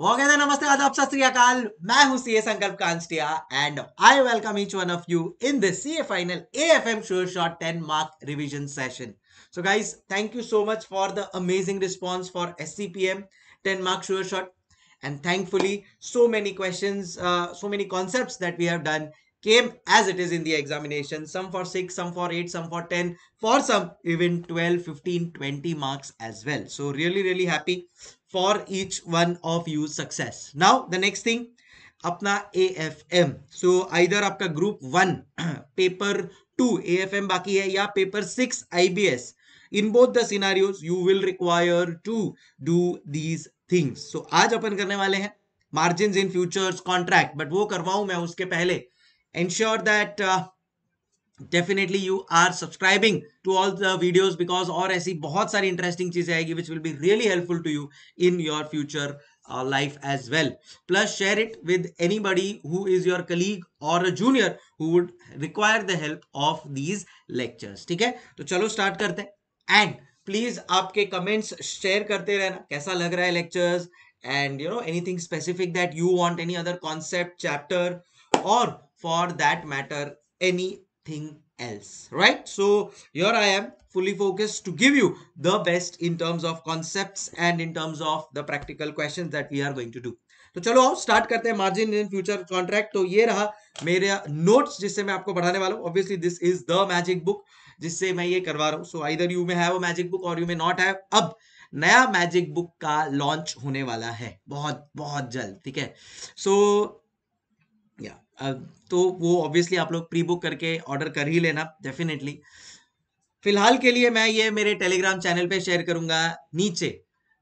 वो कहते हैं नमस्ते आदाब सत श्रीकाल मैं हूं CA Sankalp Kanstiya and I welcome each one of you in this CA final AFM sure shot 10 mark revision session so guys thank you so much for the amazing response for SCPM 10 mark sure shot and thankfully so many questions so many many that we have done came as it is in the examination some for 6 some for 8 some for 10 for some even 12 15 20 marks as well so really really happy for each one of you success now the next thing apna AFM so, either apka group 1 paper 2 AFM baki hai ya paper 6 IBS in both the scenarios you will require to do these things so aaj अपन karne wale hain margins in futures contract but wo karwaun main uske pehle ensure that uh, definitely you are subscribing to all the videos because और ऐसी interesting सारी interesting चीजें आएगी which will be really helpful to you in your future life as well plus share it with anybody who is your colleague or a junior who would require the help of these lectures ठीक है तो चलो start and please आपके comments share करते रहना कैसा लग रहा है lectures and you know anything specific that you want any other concept chapter or for that matter anything else right so here i am fully focused to give you the best in terms of concepts and in terms of the practical questions that we are going to do तो चलो आओ start करते हैं margin in future contract तो ये रहा मेरे notes जिससे मैं आपको पढ़ाने वाला हूँ obviously this is the magic book जिससे मैं ये करवा रहा हूँ so either you may have a magic book और यू में नॉट हैव अब नया मैजिक बुक का लॉन्च होने वाला है बहुत बहुत जल्द ठीक है सो so, तो वो ऑब्वियसली आप लोग प्री बुक करके ऑर्डर कर ही लेना डेफिनेटली फिलहाल के लिए मैं ये मेरे टेलीग्राम चैनल पे शेयर करूंगा नीचे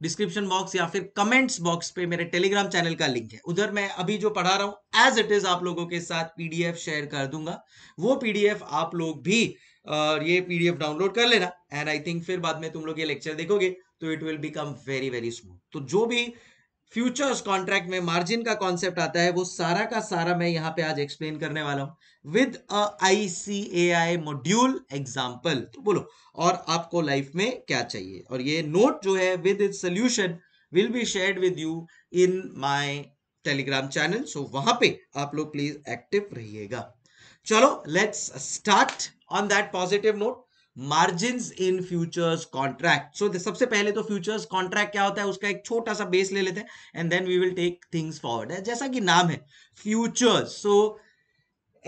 डिस्क्रिप्शन बॉक्स या फिर कमेंट्स बॉक्स पे मेरे टेलीग्राम चैनल का लिंक है उधर मैं अभी जो पढ़ा रहा हूं एज इट इज आप लोगों के साथ पीडीएफ शेयर कर दूंगा वो पीडीएफ आप लोग भी ये पीडीएफ डाउनलोड कर लेना एंड आई थिंक फिर बाद में तुम लोग ये लेक्चर देखोगे तो it will become very very smooth तो जो भी फ्यूचर्स कॉन्ट्रैक्ट में मार्जिन का कॉन्सेप्ट आता है वो सारा का सारा मैं यहाँ पे आज एक्सप्लेन करने वाला हूँ with I C A I module example तो बोलो और आपको लाइफ में क्या चाहिए और ये नोट जो है with it solution will be share with you in my Telegram channel so वहां पे आप लोग प्लीज एक्टिव रहिएगा चलो let's start on that positive note margin in futures contract so सबसे पहले तो फ्यूचर्स कॉन्ट्रैक्ट क्या होता है उसका एक छोटा सा बेस ले लेते हैं and then we will take things forward जैसा कि नाम है futures so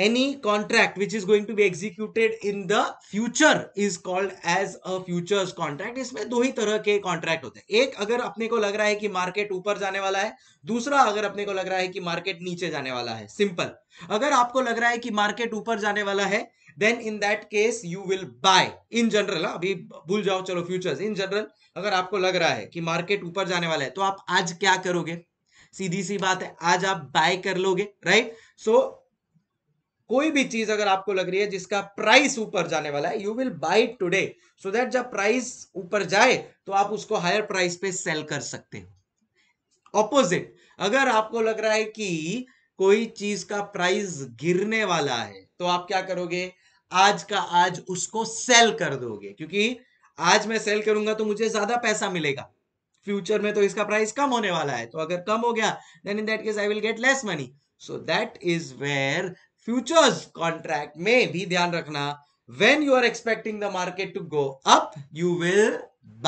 any contract which is going to be executed in the future is called as a futures contract इसमें दो ही तरह के कॉन्ट्रैक्ट होते हैं एक अगर अपने को लग रहा है कि मार्केट ऊपर जाने वाला है दूसरा अगर अपने को लग रहा है कि मार्केट नीचे जाने वाला है सिंपल अगर आपको लग रहा है कि मार्केट ऊपर जाने वाला है then in that case you will buy in general अभी भूल जाओ चलो फ्यूचर्स इन जनरल अगर आपको लग रहा है कि मार्केट ऊपर जाने वाला है तो आप आज क्या करोगे सीधी सी बात है आज आप बाय कर लोगे राइट सो so, कोई भी चीज अगर आपको लग रही है जिसका प्राइस ऊपर जाने वाला है you will buy today so that जब प्राइस ऊपर जाए तो आप उसको हायर प्राइस पे सेल कर सकते हो ऑपोजिट अगर आपको लग रहा है कि कोई चीज का प्राइस गिरने वाला है तो आप क्या करोगे आज का आज उसको सेल कर दोगे क्योंकि आज मैं सेल करूंगा तो मुझे ज्यादा पैसा मिलेगा फ्यूचर में तो इसका प्राइस कम होने वाला है तो अगर कम हो गया then in that case I will get less money so that is where futures contract में भी ध्यान रखना when you are expecting the market to go up you will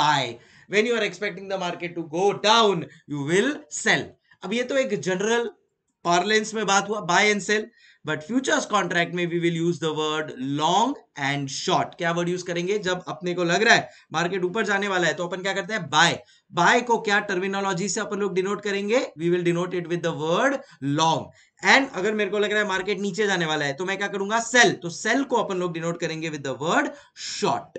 buy when you are expecting the market to go down you will sell अब ये तो एक general parlance में बात हुआ buy and sell but futures contract में we will use the word long and short क्या word use करेंगे जब अपने को लग रहा है मार्केट ऊपर जाने वाला है तो अपन क्या करते हैं बाय बाय को क्या टर्मिनोलॉजी से अपन लोग डिनोट करेंगे we will denote it with the word long and अगर मेरे को लग रहा है मार्केट नीचे जाने वाला है तो मैं क्या करूंगा सेल तो सेल को अपन लोग डिनोट करेंगे विद द वर्ड शॉर्ट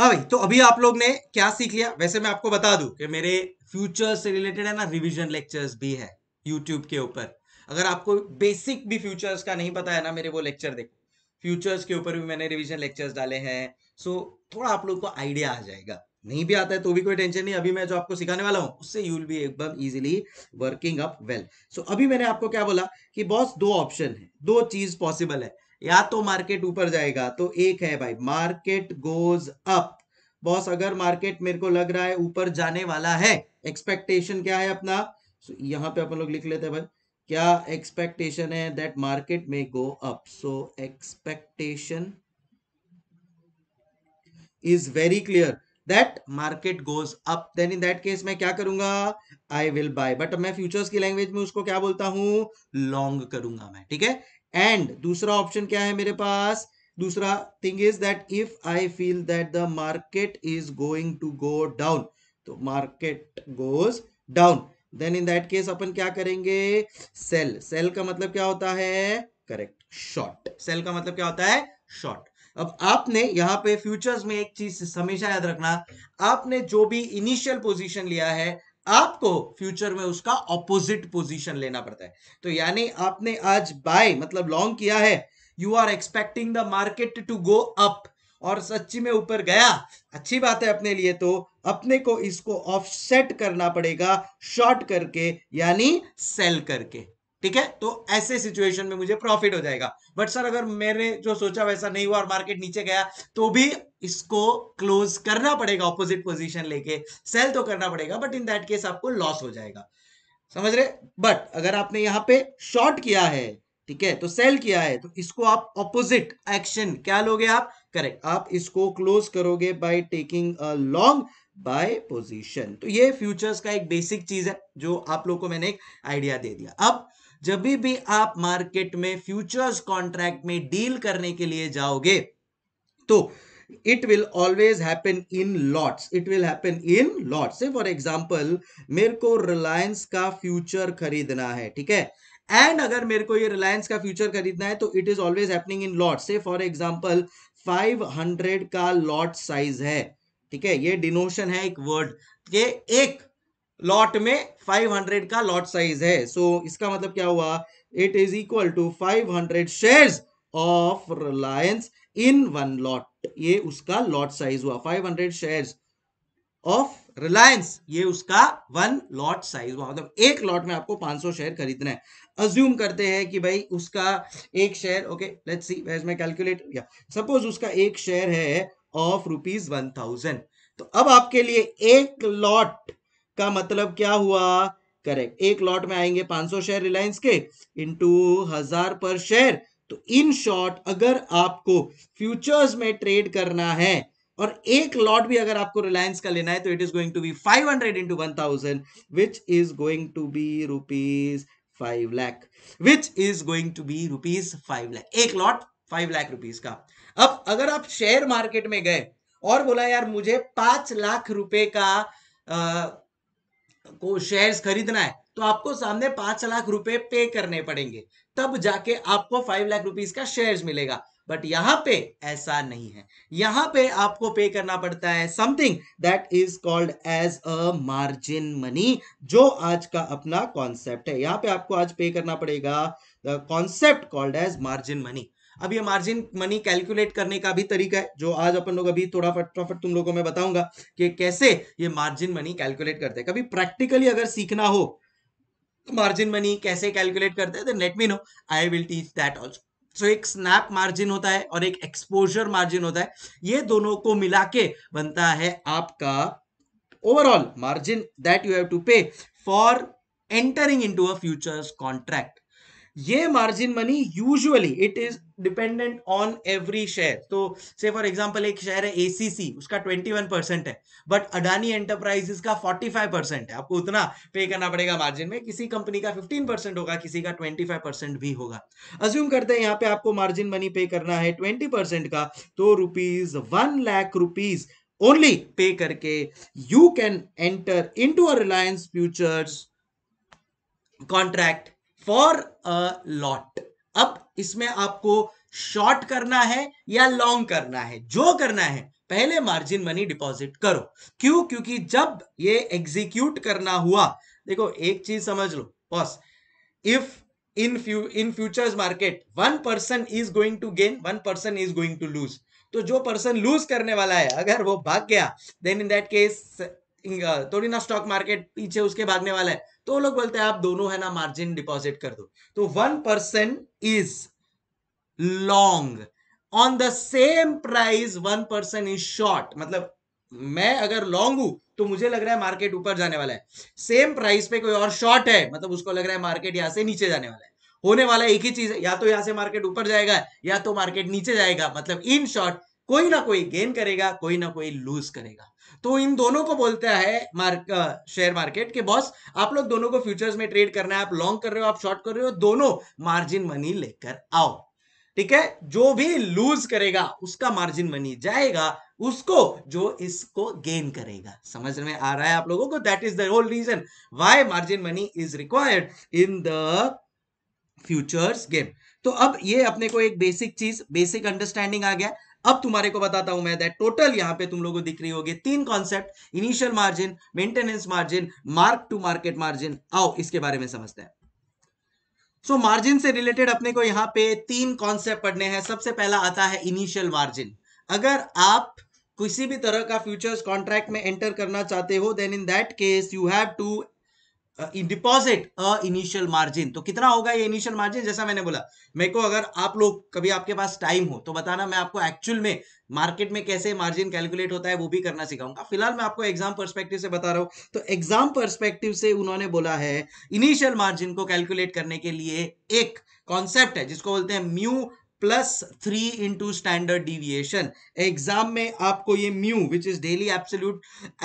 हाँ भाई तो अभी आप लोग ने क्या सीख लिया वैसे मैं आपको बता दूं कि मेरे फ्यूचर से रिलेटेड है ना रिवीजन लेक्चर्स भी है यूट्यूब के ऊपर अगर आपको बेसिक भी फ्यूचर्स का नहीं पता है ना मेरे वो लेक्चर देखो फ्यूचर्स के ऊपर भी मैंने रिविजन लेक्चर्स डाले हैं सो थोड़ा आप लोग को आइडिया आ जाएगा नहीं भी आता है तो भी कोई टेंशन नहीं अभी मैं जो आपको सिखाने वाला हूं उससे यू विल बी एकदम easily working up well so अभी मैंने आपको क्या बोला कि बॉस दो ऑप्शन है दो चीज पॉसिबल है या तो मार्केट ऊपर जाएगा तो एक है भाई मार्केट गोज अप बॉस अगर मार्केट मेरे को लग रहा है ऊपर जाने वाला है एक्सपेक्टेशन क्या है अपना so, यहाँ पे अपन लोग लिख लेते हैं भाई क्या एक्सपेक्टेशन है दैट मार्केट में go up so expectation is very clear that market goes up then in that case मैं क्या करूंगा आई विल बाय बट मैं फ्यूचर्स की लैंग्वेज में उसको क्या बोलता हूं लॉन्ग करूंगा मैं ठीक है एंड दूसरा ऑप्शन क्या है मेरे पास दूसरा thing is that if I feel that the market is going to go down तो market goes down then in that case अपन क्या करेंगे सेल सेल का मतलब क्या होता है करेक्ट शॉर्ट सेल का मतलब क्या होता है शॉर्ट अब आपने यहां पे फ्यूचर्स में एक चीज हमेशा याद रखना आपने जो भी इनिशियल पोजीशन लिया है आपको फ्यूचर में उसका ऑपोजिट पोजीशन लेना पड़ता है तो यानी आपने आज बाय मतलब लॉन्ग किया है you are expecting the market to go up और सच्ची में ऊपर गया अच्छी बात है अपने लिए तो अपने को इसको ऑफसेट करना पड़ेगा शॉर्ट करके यानी सेल करके ठीक है तो ऐसे सिचुएशन में मुझे प्रॉफिट हो जाएगा बट सर अगर मैंने जो सोचा वैसा नहीं हुआ और मार्केट नीचे गया तो भी इसको क्लोज करना पड़ेगा ऑपोजिट पोजीशन लेके सेल तो करना पड़ेगा बट इन दैट केस आपको लॉस हो जाएगा समझ रहे बट अगर आपने यहां पे शॉर्ट किया है ठीक है तो सेल किया है तो इसको आप ऑपोजिट एक्शन क्या लोगे आप करेक्ट आप इसको क्लोज करोगे by taking a long buy position तो ये फ्यूचर्स का एक बेसिक चीज है जो आप लोग को मैंने एक आइडिया दे दिया अब जब भी आप मार्केट में फ्यूचर्स कॉन्ट्रैक्ट में डील करने के लिए जाओगे तो it will always happen in lots it will happen in lots say for example मेरे को रिलायंस का फ्यूचर खरीदना है ठीक है एंड अगर मेरे को ये रिलायंस का फ्यूचर खरीदना है तो it is always happening in lot say for example 500 का लॉट साइज है ठीक है ये डिनोशन है एक वर्ड के एक लॉट में 500 का लॉट साइज है सो so, इसका मतलब क्या हुआ it is equal to 500 shares of Reliance in one lot ये उसका लॉट साइज हुआ 500 शेयर ऑफ रिलायंस ये उसका वन लॉट साइज हुआ मतलब एक लॉट में आपको 500 शेयर खरीदना है अज्यूम करते हैं कि भाई उसका एक share okay let's see ways my calculate या सपोज उसका एक शेयर है ऑफ रुपीज वन थाउजेंड तो अब आपके लिए एक लॉट का मतलब क्या हुआ करेक्ट एक लॉट में आएंगे 500 शेयर रिलायंस के इंटू हजार पर शेयर तो इन शॉर्ट अगर आपको फ्यूचर्स में ट्रेड करना है और एक लॉट भी अगर आपको रिलायंस का लेना है तो it is going to be 500 hundred into one thousand which is going to be rupees five lakh which is going to be rupees five lakh एक लॉट फाइव लाख रुपीज का अब अगर आप शेयर मार्केट में गए और बोला यार मुझे पांच लाख रुपए का आ, को शेयर्स खरीदना है तो आपको सामने पांच लाख रुपए पे करने पड़ेंगे तब जाके आपको फाइव लाख रुपीज का शेयर्स मिलेगा बट यहाँ पे ऐसा नहीं है यहां पे आपको पे करना पड़ता है something that is called as a margin money जो आज का अपना कॉन्सेप्ट है यहां पे आपको आज पे करना पड़ेगा the concept called as margin money अब ये मार्जिन मनी कैलकुलेट करने का भी तरीका है जो आज अपन लोग अभी थोड़ा फटाफट तुम लोगों को मैं बताऊंगा कि कैसे ये मार्जिन मनी कैलकुलेट करते हैं कभी प्रैक्टिकली अगर सीखना हो मार्जिन मनी कैसे कैलकुलेट करते हैं तो let me no I will teach that also so एक स्नैप मार्जिन होता है और एक एक्सपोजर मार्जिन होता है ये दोनों को मिला के बनता है आपका overall margin that you have to pay for entering into a futures contract ये margin money usually it is dependent on every share तो से फॉर एग्जाम्पल एक शेयर है एसीसी उसका 21 परसेंट है बट अडानी एंटरप्राइजेस का 45 परसेंट है आपको उतना पे करना पड़ेगा मार्जिन में किसी कंपनी का 15 परसेंट होगा किसी का 25 परसेंट भी होगा अज्यूम करते हैं यहाँ पे आपको मार्जिन मनी पे करना है 20 परसेंट का तो rupees one lakh rupees only pay करके you can enter into Reliance futures contract for a lot अब इसमें आपको शॉर्ट करना है या लॉन्ग करना है जो करना है पहले मार्जिन मनी डिपॉजिट करो क्यों क्योंकि जब ये एग्जीक्यूट करना हुआ देखो एक चीज समझ लो boss if in few in futures market one person is going to gain one person is going to lose तो जो पर्सन लूज करने वाला है अगर वो भाग गया देन इन दैट केस थोड़ी ना स्टॉक मार्केट पीछे उसके भागने वाला है तो लोग बोलते हैं आप दोनों है ना मार्जिन डिपॉजिट कर दो तो one percent is long on the same price one percent is short मतलब मैं अगर लॉन्ग हूं तो मुझे लग रहा है मार्केट ऊपर जाने वाला है सेम प्राइस पे कोई और शॉर्ट है मतलब उसको लग रहा है मार्केट यहां से नीचे जाने वाला है होने वाला एक ही चीज है या तो यहां से मार्केट ऊपर जाएगा या तो मार्केट नीचे जाएगा मतलब इन शॉर्ट कोई ना कोई गेन करेगा कोई ना कोई लूज करेगा तो इन दोनों को बोलता है मार्क शेयर मार्केट के बॉस आप लोग दोनों को फ्यूचर्स में ट्रेड करना है आप लॉन्ग कर रहे हो आप शॉर्ट कर रहे हो दोनों मार्जिन मनी लेकर आओ ठीक है जो भी लूज करेगा उसका मार्जिन मनी जाएगा उसको जो इसको गेन करेगा समझ में आ रहा है आप लोगों को that is the whole reason why margin money is required in the futures game तो अब ये अपने को एक बेसिक चीज बेसिक अंडरस्टैंडिंग आ गया अब तुम्हारे को बताता हूं मैं दैट टोटल यहां पे तुम लोगों को दिख रही होगी तीन concept initial margin maintenance margin mark to market margin आओ इसके बारे में समझते हैं सो so, मार्जिन से रिलेटेड अपने को यहां पे तीन कॉन्सेप्ट पढ़ने हैं सबसे पहला आता है इनिशियल मार्जिन अगर आप किसी भी तरह का फ्यूचर्स कॉन्ट्रैक्ट में एंटर करना चाहते हो then in that case you have to in deposit a initial margin तो कितना होगा ये इनिशियल मार्जिन जैसा मैंने बोला मेरे को अगर आप लोग कभी आपके पास टाइम हो तो बताना मैं आपको एक्चुअल में मार्केट में कैसे मार्जिन कैलकुलेट होता है वो भी करना सिखाऊंगा फिलहाल मैं आपको एग्जाम पर्सपेक्टिव से बता रहा हूं तो एग्जाम पर्सपेक्टिव से उन्होंने बोला है इनिशियल मार्जिन को कैलकुलेट करने के लिए एक कॉन्सेप्ट है जिसको बोलते हैं mu plus three into standard deviation exam में आपको ये mu which is daily absolute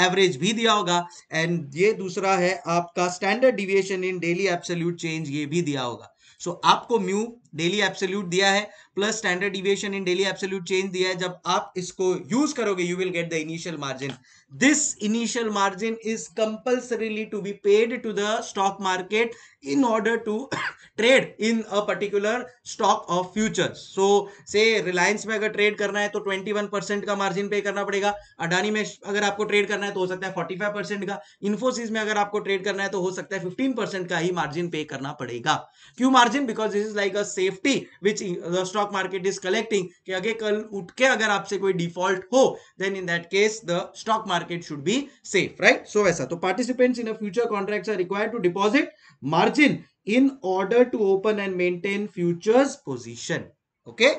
average भी दिया होगा एंड ये दूसरा है आपका standard deviation in daily absolute change ये भी दिया होगा सो so, आपको म्यू डेली एब्सोल्यूट दिया है plus standard deviation in daily absolute change दिया है जब आप इसको यूज करोगे you will get the initial margin this initial margin is compulsorily to be paid to the stock market in order to trade in a particular stock of futures so say Reliance में अगर trade करना है तो 21% का margin पे करना पड़ेगा अडानी में अगर आपको ट्रेड करना है तो हो सकता है 45% का इन्फोसिस में अगर आपको ट्रेड करना है तो हो सकता है 15% का ही मार्जिन पे करना पड़ेगा क्यों margin because this is like a sale safety which the stock market is collecting कि अगे कल उठ के अगर आपसे कोई डिफॉल्ट हो then in that case the stock market should be safe right so वैसा तो participants in a future contracts are required to deposit margin in order to open and maintain futures position okay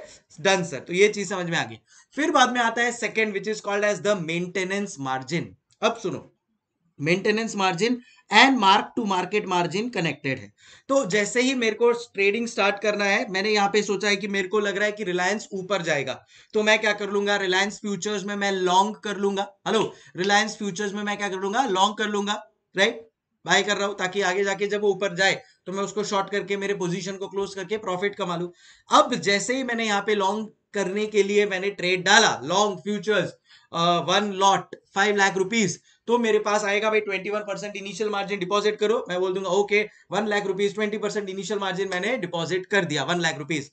done sir तो ये चीज समझ में आ गई फिर बाद में आता है second which is called as the maintenance margin अब सुनो maintenance margin and mark to market margin connected है तो जैसे ही मेरे को ट्रेडिंग स्टार्ट करना है मैंने यहां पे सोचा है कि मेरे को लग रहा है कि रिलायंस ऊपर जाएगा तो मैं क्या कर लूंगा रिलायंस फ्यूचर्स में मैं लॉन्ग कर लूंगा हेलो रिलायंस फ्यूचर्स में मैं क्या कर लूंगा लॉन्ग कर लूंगा राइट बाय कर रहा हूं ताकि आगे जाके जब वो ऊपर जाए तो मैं उसको शॉर्ट करके मेरे पोजिशन को क्लोज करके प्रॉफिट कमा लू अब जैसे ही मैंने यहाँ पे लॉन्ग करने के लिए मैंने ट्रेड डाला long futures one lot five lakh rupees तो मेरे पास आएगा भाई twenty one percent initial margin deposit करो मैं बोल दूंगा okay one lakh rupees twenty percent initial margin मैंने डिपॉजिट कर दिया वन लाख रुपीज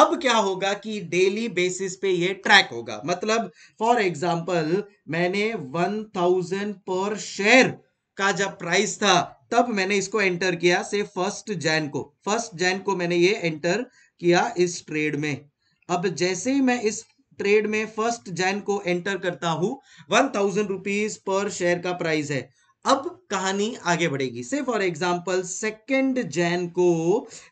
अब क्या होगा कि डेली बेसिस पे ये ट्रैक होगा मतलब फॉर एग्जाम्पल मैंने वन थाउजेंड पर शेयर का जब प्राइस था तब मैंने इसको एंटर किया से फर्स्ट जैन को फर्स्ट जैन को मैंने ये एंटर किया इस ट्रेड में अब जैसे ही मैं इस ट्रेड में फर्स्ट जैन को एंटर करता हूं one thousand rupees per share का प्राइस है अब कहानी आगे बढ़ेगी से फॉर एग्जाम्पल सेकेंड जैन को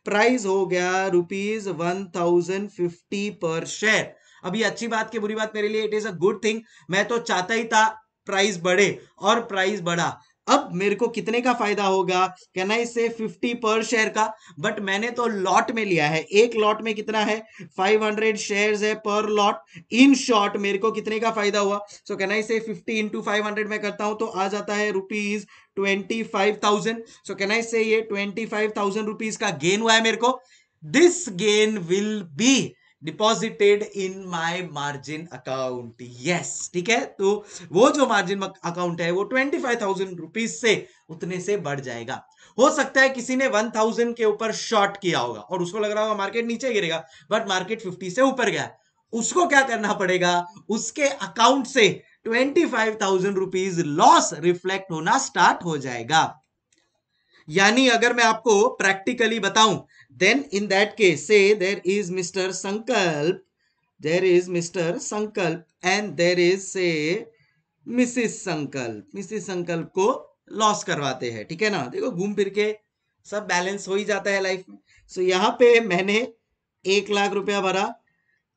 प्राइस हो गया rupees one thousand fifty per share अभी अच्छी बात की बुरी बात मेरे लिए it is a good thing मैं तो चाहता ही था प्राइस बढ़े और प्राइस बढ़ा अब मेरे को कितने का फायदा होगा कैन आई से फिफ्टी पर शेयर का बट मैंने तो लॉट में लिया है एक लॉट में कितना है फाइव हंड्रेड शेयर है पर लॉट इन शॉर्ट मेरे को कितने का फायदा हुआ सो कैन आई से फिफ्टी इंटू फाइव हंड्रेड में करता हूं तो आ जाता है rupees twenty five thousand so can I say ये ट्वेंटी फाइव थाउजेंड रुपीज का गेन हुआ है मेरे को this gain will be deposited in my margin account yes ठीक है तो वो जो मार्जिन अकाउंट है वो ट्वेंटी फाइव थाउजेंड रुपीज से उतने से बढ़ जाएगा हो सकता है किसी ने वन थाउजेंड के ऊपर शॉर्ट किया होगा और उसको लग रहा होगा मार्केट नीचे गिरेगा बट मार्केट फिफ्टी से ऊपर गया उसको क्या करना पड़ेगा उसके अकाउंट से twenty five thousand rupees loss reflect होना स्टार्ट हो जाएगा यानी अगर मैं आपको प्रैक्टिकली बताऊं then in that case say there is mr sankalp there is mr sankalp and there is say mrs संकल्प mrs संकल्प को लॉस करवाते हैं ठीक है ना देखो घूम फिर के सब बैलेंस हो ही जाता है लाइफ में सो so, यहाँ पे मैंने एक लाख रुपया भरा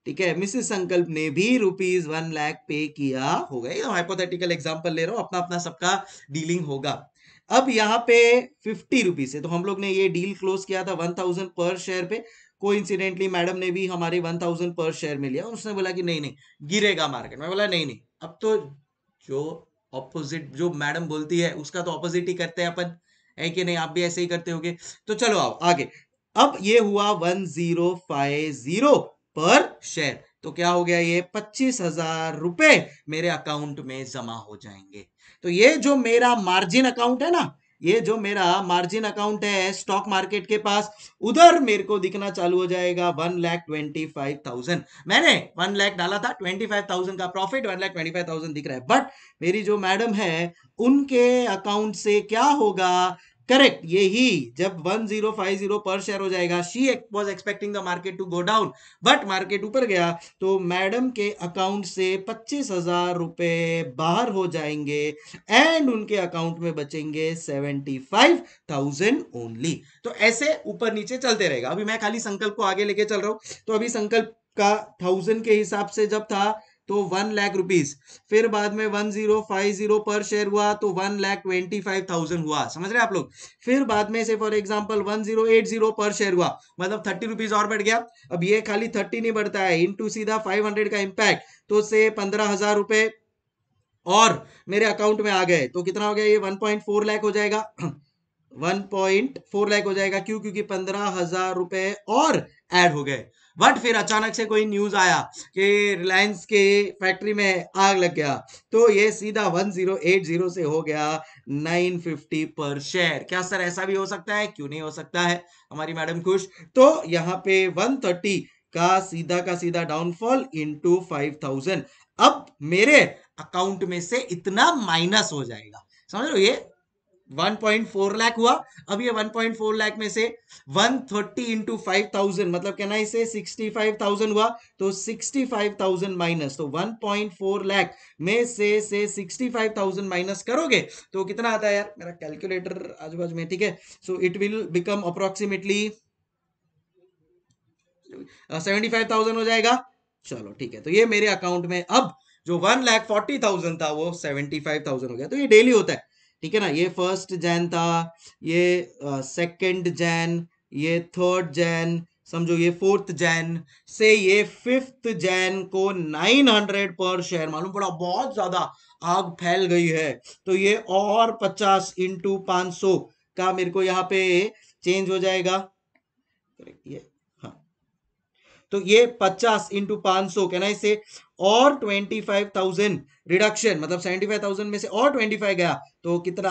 ठीक है मिसेस संकल्प ने भी रुपीज वन लाख पे किया होगा ये हाइपोथेटिकल तो एग्जांपल ले रहा हूँ अपना अपना सबका डीलिंग होगा अब यहाँ पे फिफ्टी रुपीज है तो हम लोग ने ये डील क्लोज किया था वन थाउजेंड पर शेयर पे को इंसिडेंटली मैडम ने भी हमारे वन थाउजेंड पर शेयर में लिया उसने बोला कि नहीं नहीं गिरेगा मार्केट में बोला नहीं नहीं अब तो जो ऑपोजिट जो मैडम बोलती है उसका तो ऑपोजिट ही करते हैं अपन है कि नहीं आप भी ऐसे ही करते हो तो चलो आओ आगे अब ये हुआ one zero five zero per share तो क्या हो गया ये पच्चीस हजार रुपए मेरे अकाउंट में जमा हो जाएंगे तो ये जो मेरा मार्जिन अकाउंट है ना ये जो मेरा मार्जिन अकाउंट है स्टॉक मार्केट के पास उधर मेरे को दिखना चालू हो जाएगा one lakh twenty five thousand मैंने वन लैख डाला था ट्वेंटी फाइव थाउजेंड का profit one lakh twenty five thousand दिख रहा है बट मेरी जो मैडम है उनके अकाउंट से क्या होगा करेक्ट यही जब 1050 पर शेयर हो जाएगा she was expecting the market to go down but market ऊपर गया तो मैडम के अकाउंट से पच्चीस हजार रुपए बाहर हो जाएंगे एंड उनके अकाउंट में बचेंगे सेवेंटी फाइव थाउजेंड ओनली तो ऐसे ऊपर नीचे चलते रहेगा अभी मैं खाली संकल्प को आगे लेके चल रहा हूं तो अभी संकल्प का थाउजेंड के हिसाब से जब था तो वन लाख रुपीज फिर बाद में one zero five zero per share हुआ तो one lakh twenty five thousand हुआ समझ रहे हैं आप लोग फिर बाद में say for example one zero eight zero per share हुआ मतलब थर्टी रुपीज और बढ़ गया अब ये खाली थर्टी नहीं बढ़ता है इंटू सीधा फाइव हंड्रेड का इम्पैक्ट तो से पंद्रह हजार रुपए और मेरे अकाउंट में आ गए तो कितना हो गया ये वन पॉइंट फोर लाख हो जाएगा वन पॉइंट फोर लाख हो जाएगा क्यों क्योंकि पंद्रह हजार रुपए और एड हो गए बट फिर अचानक से कोई न्यूज आया कि रिलायंस के फैक्ट्री में आग लग गया तो ये सीधा 1080 से हो गया 950 पर शेयर क्या सर ऐसा भी हो सकता है क्यों नहीं हो सकता है हमारी मैडम खुश तो यहाँ पे 130 का सीधा का सीधा डाउनफॉल इनटू 5000 अब मेरे अकाउंट में से इतना माइनस हो जाएगा समझ लो ये 1.4 लाख हुआ अब ये 1.4 लाख में से 130 थर्टी इंटू मतलब कहना इसे 65,000 हुआ तो 65,000 माइनस तो 1.4 लाख में से से 65,000 माइनस करोगे तो कितना आता है यार मेरा कैलकुलेटर आजू बाजू में ठीक है so it will become approximately 75,000 हो जाएगा चलो ठीक है तो ये मेरे अकाउंट में अब जो वन लैख फोर्टी थाउजेंड था वो सेवेंटी फाइव थाउजेंड हो गया तो ये डेली होता है ठीक है ना ये फर्स्ट जैन था ये सेकंड जैन ये थर्ड जैन समझो ये फोर्थ जैन से ये फिफ्थ जैन को 900 पर शेयर मालूम पड़ा बहुत ज्यादा आग फैल गई है तो ये और 50 इंटू पांच का मेरे को यहाँ पे चेंज हो जाएगा करेक्ट ये हाँ तो ये 50 इंटू पांच सौ कहना इसे और ट्वेंटी फाइव थाउजेंड रिडक्शन मतलब सेवेंटी फाइव थाउजेंड में से और ट्वेंटी फाइव गया तो कितना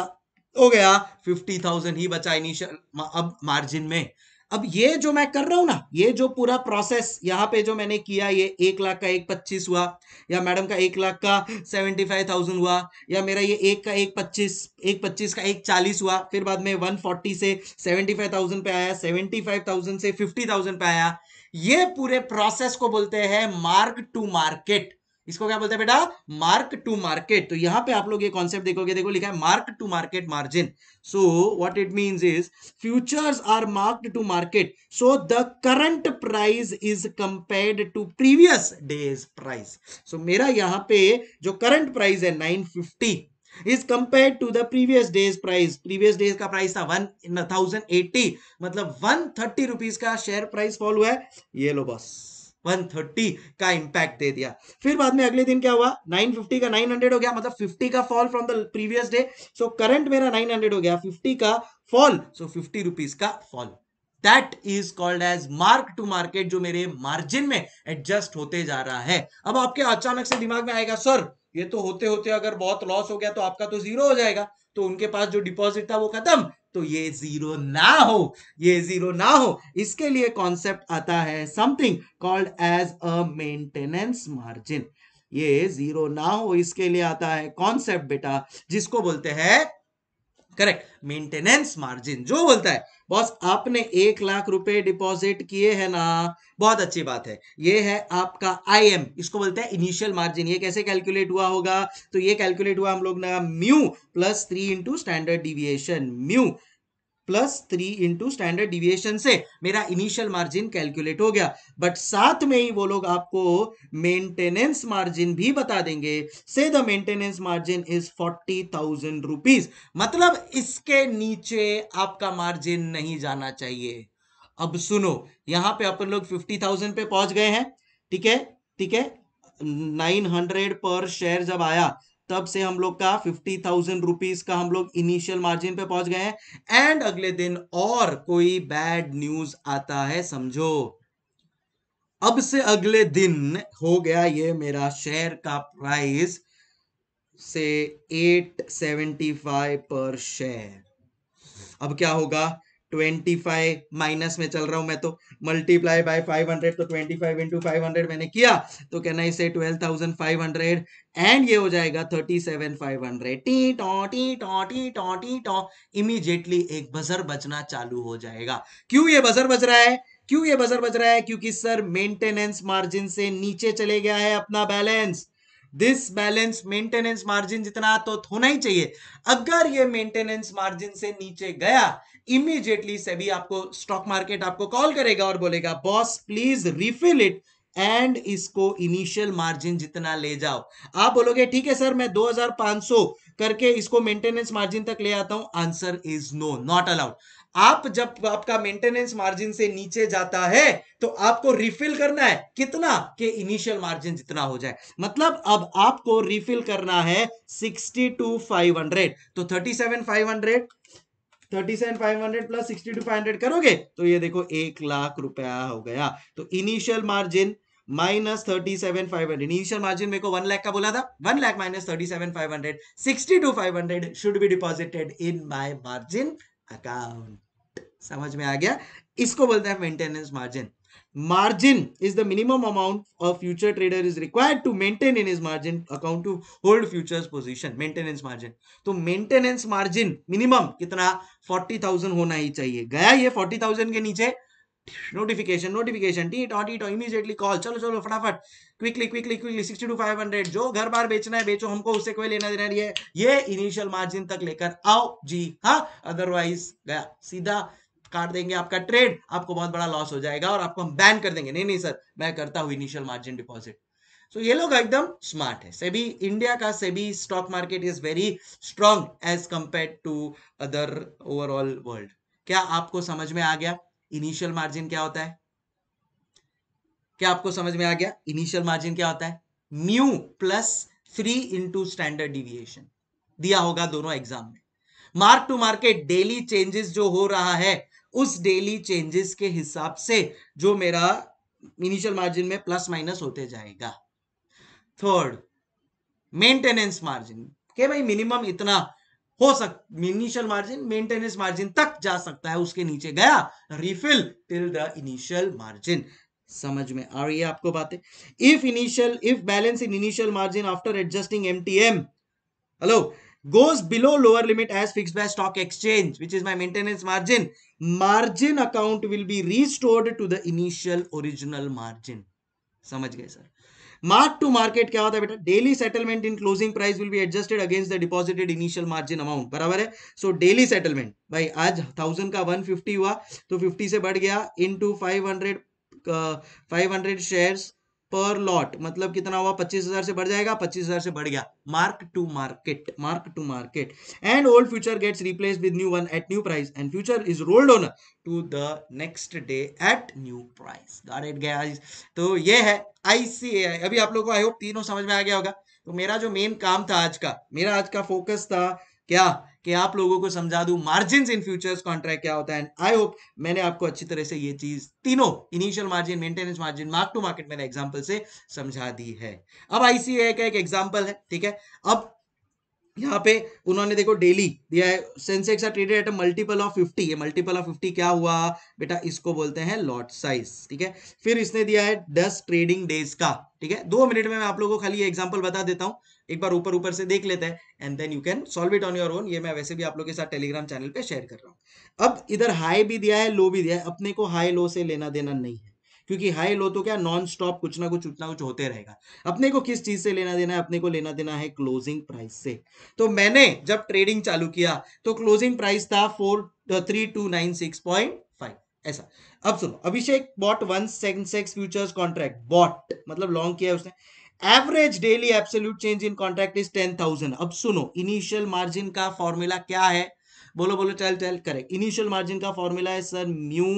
हो गया फिफ्टी थाउजेंड ही बचा इनिशियल अब मार्जिन में अब ये जो मैं कर रहा हूं ना ये जो पूरा प्रोसेस यहाँ पे जो मैंने किया ये एक लाख का एक पच्चीस हुआ या मैडम का एक लाख का सेवेंटी फाइव थाउजेंड हुआ या मेरा ये एक का एक पच्चीस एक पच्चीस का एक चालीस हुआ फिर बाद में वन फोर्टी से सेवेंटी फाइव थाउजेंड पे आया सेवेंटी फाइव थाउजेंड से फिफ्टी थाउजेंड पे आया ये पूरे प्रोसेस को बोलते हैं मार्क टू मार्केट इसको क्या बोलते हैं बेटा मार्क टू मार्केट तो यहां पे आप लोग ये कॉन्सेप्ट देखोगे देखो लिखा है mark to market margin so what it means is futures are marked to market so the current price is compared to previous day's price so मेरा यहां पे जो करंट प्राइस है nine fifty is compare to the previous day's price previous day's का price था one thousand eighty मतलब one thirty rupees का share price fall हुआ है ये लो बस 130 का इंपैक्ट दे दिया फिर बाद में अगले दिन क्या हुआ 950 का 900 हो गया मतलब 50 का fall from the previous day so current मेरा 900 हो गया 50 का फॉल सो फिफ्टी रुपीज का fall that is called as mark to market जो मेरे मार्जिन में एडजस्ट होते जा रहा है अब आपके अचानक से दिमाग में आएगा सर ये तो होते होते अगर बहुत लॉस हो गया तो आपका तो जीरो हो जाएगा तो उनके पास जो डिपॉजिट था वो खत्म तो ये जीरो ना हो ये जीरो ना हो इसके लिए कॉन्सेप्ट आता है something called as a maintenance margin ये जीरो ना हो इसके लिए आता है कॉन्सेप्ट बेटा जिसको बोलते हैं करेक्ट मेंटेनेंस मार्जिन जो बोलता है बॉस आपने एक लाख रुपए डिपॉजिट किए है ना बहुत अच्छी बात है ये है आपका आईएम इसको बोलते हैं इनिशियल मार्जिन ये कैसे कैलकुलेट हुआ होगा तो ये कैलकुलेट हुआ हम लोग ना mu plus three into standard deviation mu plus three into standard deviation से मेरा इनिशियल मार्जिन कैलकुलेट हो गया बट साथ में ही वो लोग आपको मेंटेनेंस मार्जिन भी बता देंगे से the maintenance margin is forty thousand rupees मतलब इसके नीचे आपका मार्जिन नहीं जाना चाहिए अब सुनो यहां पे अपन लोग फिफ्टी थाउजेंड पे पहुंच गए हैं ठीक है ठीक है नाइन हंड्रेड पर शेयर जब आया तब से हम लोग का फिफ्टी थाउजेंड रुपीज का हम लोग इनिशियल मार्जिन पे पहुंच गए हैं एंड अगले दिन और कोई बैड न्यूज आता है समझो अब से अगले दिन हो गया ये मेरा शेयर का प्राइस से 875 पर शेयर अब क्या होगा ट्वेंटी फाइव माइनस में चल रहा हूं मैं तो मल्टीप्लाई बाय फाइव हंड्रेड तो twenty five into five hundred मैंने किया तो कहना इसे twelve thousand five hundred and ये हो जाएगा थर्टी सेवन फाइव हंड्रेड टी टॉ टी टॉ टी टॉ टी टॉ इमीजिएटली एक बजर बजना चालू हो जाएगा क्यों ये बजर बज रहा है क्यों ये बजर बज रहा है क्योंकि सर मेंटेनेंस मार्जिन से नीचे चले गया है अपना balance this balance maintenance margin जितना तो होना ही चाहिए अगर ये मेंटेनेंस मार्जिन से नीचे गया इमीजिएटली से भी आपको स्टॉक मार्केट आपको कॉल करेगा और बोलेगा boss please refill it and इसको इनिशियल मार्जिन जितना ले जाओ आप बोलोगे ठीक है सर मैं 2500 करके इसको मेंटेनेंस मार्जिन तक ले आता हूं answer is no not allowed आप जब आपका मेंटेनेंस मार्जिन से नीचे जाता है तो आपको रिफिल करना है कितना के इनिशियल मार्जिन जितना हो जाए मतलब अब आपको रिफिल करना है सिक्सटी टू फाइव हंड्रेड तो thirty seven five hundred thirty seven five hundred plus sixty two five hundred करोगे तो ये देखो एक लाख रुपया हो गया तो initial margin minus thirty seven five hundred initial margin मेरे को वन लाख का बोला था one lakh minus thirty seven five hundred sixty two five hundred should be deposited in my margin account समझ में आ गया इसको बोलते हैं maintenance margin margin is the minimum amount of future trader is required to maintain in is margin account to hold futures position maintenance margin तो maintenance margin minimum कितना 40,000 होना ही चाहिए गया ये 40,000 के नीचे नोटिफिकेशन नोटिफिकेशन टी टॉ टी टॉ इमीजिएटली कॉल चलो चलो फटाफट quickly quickly quickly sixty two five hundred जो घर बार बेचना है बेचो हमको उससे कोई लेना देना नहीं है ये इनिशियल मार्जिन तक लेकर आओ जी हाँ अदरवाइज गया सीधा काट देंगे आपका ट्रेड आपको बहुत बड़ा लॉस हो जाएगा और आपको हम बैन कर देंगे नहीं नहीं सर मैं करता हूं इनिशियल मार्जिन डिपॉजिट सो ये लोग एकदम स्मार्ट है सेबी इंडिया का SEBI stock market is very strong as compare to other overall world क्या आपको समझ में आ गया इनिशियल मार्जिन क्या होता है क्या आपको समझ में आ गया इनिशियल मार्जिन क्या होता है mu plus three into standard deviation दिया होगा दोनों एग्जाम में mark to market daily changes जो हो रहा है उस डेली चेंजेस के हिसाब से जो मेरा इनिशियल मार्जिन में प्लस माइनस होते जाएगा थर्ड मेंटेनेंस मार्जिन के भाई मिनिमम इतना हो सक इनिशियल मार्जिन मेंटेनेंस मार्जिन तक जा सकता है उसके नीचे गया refill till the initial margin समझ में आ रही है आपको बातें if initial if balance in initial margin after adjusting MTM hello goes below lower limit as fixed by stock exchange which is my maintenance margin margin account will be restored to the initial original margin samajh gaye sir mark to market kya hota hai beta daily settlement in closing price will be adjusted against the deposited initial margin amount barabar hai so daily settlement bhai aaj 1000 ka 150 hua to 50 se बढ़ gaya into 500 uh, 500 shares पर lot मतलब कितना हुआ पच्चीस हजार से बढ़ जाएगा पच्चीस हजार से बढ़ गया mark to market mark to market and old future gets replace with new one at new price and future is rolled on to the next day at new price got it तो ये है ICAI अभी आप लोगों को I hope तीनों समझ में आ गया होगा तो मेरा जो मेन काम था आज का मेरा आज का फोकस था क्या कि आप लोगों को समझा दूं मार्जिन इन फ्यूचर्स कॉन्ट्रैक्ट क्या होता है आई होप मैंने आपको अच्छी तरह से ये चीज तीनों initial margin maintenance margin mark to market मैंने एग्जाम्पल से समझा दी है अब आईसीए का एक एग्जाम्पल है ठीक है अब यहाँ पे उन्होंने देखो डेली दिया है Sensex traded at multiple of 50 ये मल्टीपल ऑफ 50 क्या हुआ बेटा इसको बोलते हैं लॉट साइज ठीक है फिर इसने दिया है 10 ट्रेडिंग डेज का ठीक है दो मिनट में मैं आप लोगों को खाली एग्जांपल बता देता हूँ एक बार ऊपर ऊपर से देख लेते हैं and then you can solve it on your own ये मैं वैसे भी आप लोग के साथ टेलीग्राम चैनल पर शेयर कर रहा हूँ अब इधर हाई भी दिया है लो भी दिया है अपने को हाई लो से लेना देना नहीं है क्योंकि हाई लो तो क्या नॉन स्टॉप कुछ ना कुछ उतना कुछ होते रहेगा अपने को किस चीज से लेना देना है अपने को लेना देना है क्लोजिंग प्राइस से तो मैंने जब ट्रेडिंग चालू किया तो क्लोजिंग प्राइस था four three two nine six point five ऐसा अब सुनो Abhishek bought one Sensex futures contract bought मतलब लॉन्ग किया उसने average daily absolute change in contract is ten thousand अब सुनो इनिशियल मार्जिन का फॉर्मूला क्या है बोलो बोलो चल चल करेक्ट इनिशियल मार्जिन का फॉर्मूला है sir mu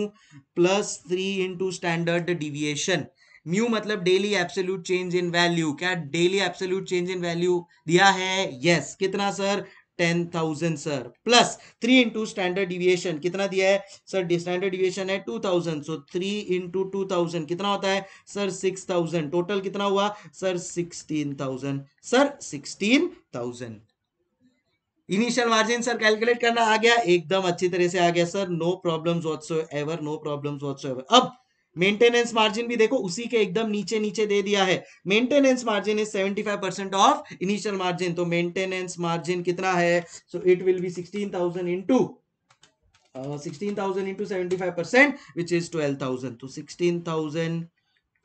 plus three into standard deviation म्यू मतलब daily absolute change in value क्या daily absolute change in value दिया है यस yes. कितना sir ten thousand sir plus three into standard deviation कितना दिया है सर स्टैंडर्ड डिविएशन है two thousand so three into two thousand कितना होता है सर सिक्स थाउजेंड टोटल कितना हुआ sir sixteen thousand sir sixteen thousand initial margin sir calculate करना आ गया एकदम अच्छी तरह से आ गया sir no problem ever no problem अब मेंटेनेंस मार्जिन भी देखो उसी के एकदम नीचे नीचे दे दिया है maintenance margin is 75 percent of initial margin तो मेंटेनेंस मार्जिन कितना है so it will be 16,000 thousand uh, 16,000 percent which is 12,000 तो 16,000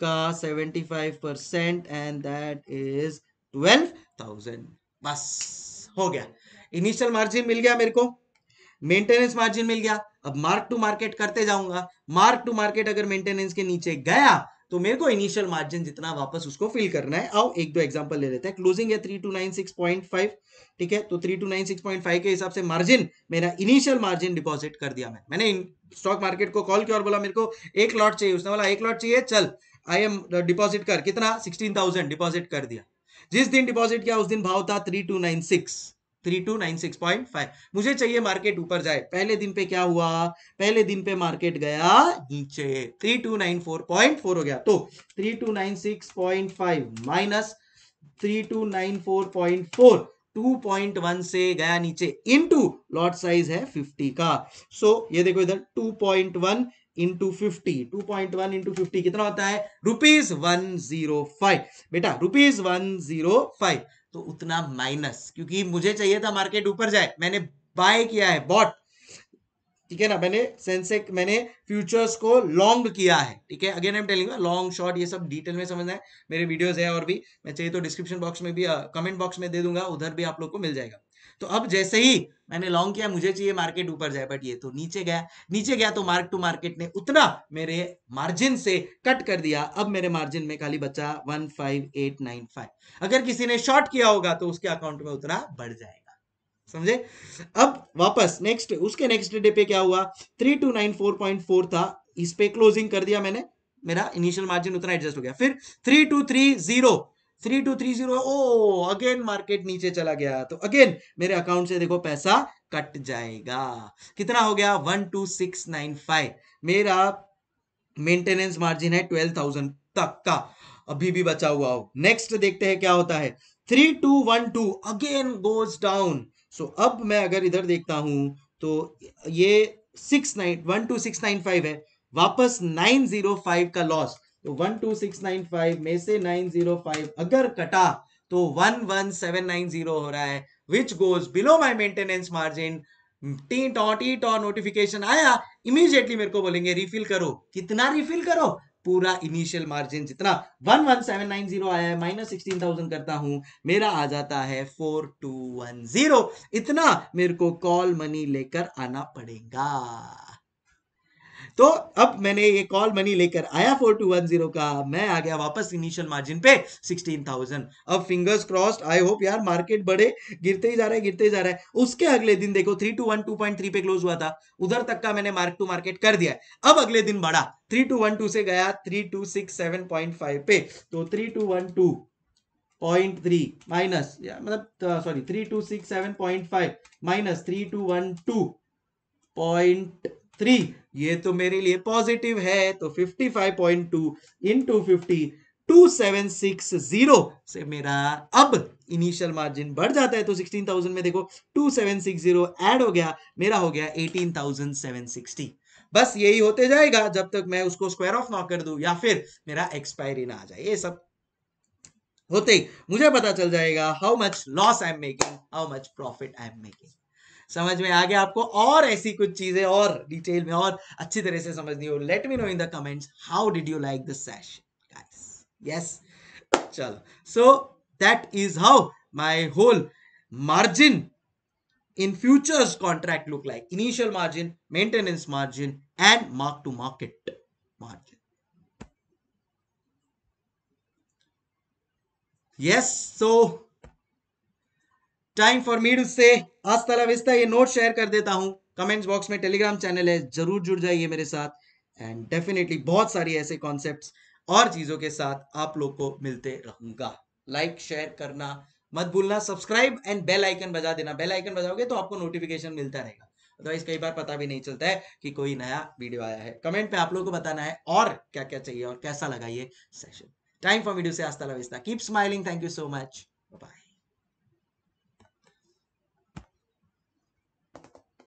का 75 परसेंट एंड दैट इज 12,000 बस हो गया इनिशियल मार्जिन मिल गया मेरे को मेंटेनेंस मार्जिन मिल गया अब मार्क टू मार्केट करते जाऊंगा मार्क टू मार्केट अगर मेंटेनेंस के नीचे गया तो मेरे को इनिशियल मार्जिन जितना वापस उसको फिल करना है आओ एक दो एग्जांपल ले लेते हैं क्लोजिंग है three two nine six point five ठीक है तो three two nine six point five के हिसाब से मार्जिन मेरा इनिशियल मार्जिन डिपॉजिट कर दिया मैं मैंने स्टॉक मार्केट को कॉल किया और बोला मेरे को एक लॉट चाहिए उसने बोला एक लॉट चाहिए चल आई एम डिपॉजिट कर कितना सिक्सटीन डिपॉजिट कर दिया जिस दिन डिपॉजिट किया उस दिन भाव था three three two nine six point five मुझे चाहिए मार्केट ऊपर जाए पहले दिन पे क्या हुआ पहले दिन पे मार्केट गया नीचे three two nine four point four हो गया तो three two nine six point five minus three two nine four point four two point one से गया नीचे इनटू लॉट साइज है फिफ्टी का सो so, ये देखो इधर two point one into fifty two point one into fifty कितना होता है रुपीज वन जीरो फाइव बेटा रुपीज वन जीरो फाइव तो उतना माइनस क्योंकि मुझे चाहिए था मार्केट ऊपर जाए मैंने बाय किया है बॉट ठीक है ना मैंने सेंसेक मैंने फ्यूचर्स को लॉन्ग किया है ठीक है again I am telling long short ये सब डिटेल में समझना है मेरे वीडियोस है और भी मैं चाहिए तो डिस्क्रिप्शन बॉक्स में भी कमेंट uh, बॉक्स में दे दूंगा उधर भी आप लोग को मिल जाएगा तो अब जैसे ही मैंने लॉन्ग किया मुझे चाहिए मार्केट ऊपर जाए बट ये तो नीचे गया नीचे गया तो मार्क टू मार्केट ने उतना मेरे मार्जिन से कट कर दिया अब मेरे मार्जिन में खाली बचा one five eight nine five अगर किसी ने शॉर्ट किया होगा तो उसके अकाउंट में उतना बढ़ जाएगा समझे अब वापस नेक्स्ट उसके नेक्स्ट डे पे क्या हुआ three two nine four point four था इस पे क्लोजिंग कर दिया मैंने मेरा इनिशियल मार्जिन उतना एडजस्ट हो गया फिर three two three zero three two three zero oh again market नीचे चला गया तो अगेन मेरे अकाउंट से देखो पैसा कट जाएगा कितना हो गया one two six nine five मेरा मेंटेनेंस मार्जिन है ट्वेल्व थाउजेंड तक का अभी भी बचा हुआ हो नेक्स्ट देखते हैं क्या होता है three two one two again goes down so अब मैं अगर इधर देखता हूं तो ये six nine one two six nine five है वापस नाइन जीरो फाइव का लॉस तो one two six nine five में से नाइन जीरो फाइव अगर कटा तो one one seven nine zero हो रहा है which goes below my maintenance margin टी टॉटी टॉ नोटिफिकेशन आया इमीडिएटली मेरे को बोलेंगे रिफिल करो कितना रिफिल करो पूरा इनिशियल मार्जिन जितना 11790 आया है माइनस सिक्सटीन थाउजेंड करता हूं मेरा आ जाता है 4210 इतना मेरे को कॉल मनी लेकर आना पड़ेगा तो अब मैंने ये कॉल मनी लेकर आया फोर टू वन जीरो का मैं आ गया वापस इनिशियल मार्जिन पे सिक्सटीन थाउजेंड अब फिंगर्स क्रॉस्ड आई होप यार मार्केट बढ़े गिरते ही जा रहा है गिरते ही जा रहा है उसके अगले दिन देखो three two one two point three पे क्लोज हुआ था उधर तक का मैंने मार्क टू मार्केट कर दिया अब अगले दिन बढ़ा थ्री टू वन टू से गया three two six seven point five पे तो three two one two point three minus मतलब sorry three two six seven point five minus three two one two point three ये तो मेरे लिए positive है तो fifty five point two in two fifty two seven six zero से मेरा अब इनिशियल मार्जिन बढ़ जाता है तो सिक्सटीन थाउजेंड में देखो two seven six zero add हो गया मेरा हो गया एटीन थाउजेंड सेवन सिक्सटी बस यही होते जाएगा जब तक मैं उसको स्क्वायर ऑफ ना कर दू या फिर मेरा एक्सपायरी ना आ जाए ये सब होते ही मुझे पता चल जाएगा how much loss I am making how much profit I am making समझ में आ गया आपको और ऐसी कुछ चीजें और डिटेल में और अच्छी तरह से समझनी हो let me know in the comments how did you like this session guys yes चलो so that is how my whole margin in futures contract look like initial margin maintenance margin and mark to market margin yes so time for me to से आज तला vista ये note share कर देता हूँ comments box में Telegram channel है जरूर जुड़ जाइए मेरे साथ एंड डेफिनेटली बहुत सारी ऐसे कॉन्सेप्ट और चीजों के साथ आप लोग को मिलते रहूंगा लाइक शेयर करना मत भूलना सब्सक्राइब एंड बेल आइकन बजा देना बेल आइकन बजाओगे तो आपको नोटिफिकेशन मिलता रहेगा अदरवाइज कई बार पता भी नहीं चलता है कि कोई नया वीडियो आया है कमेंट पे आप लोगों को बताना है और क्या क्या चाहिए और कैसा लगा ये सेशन टाइम फॉर वीडियो से आस्ता लविस्ता keep smiling thank you so much bye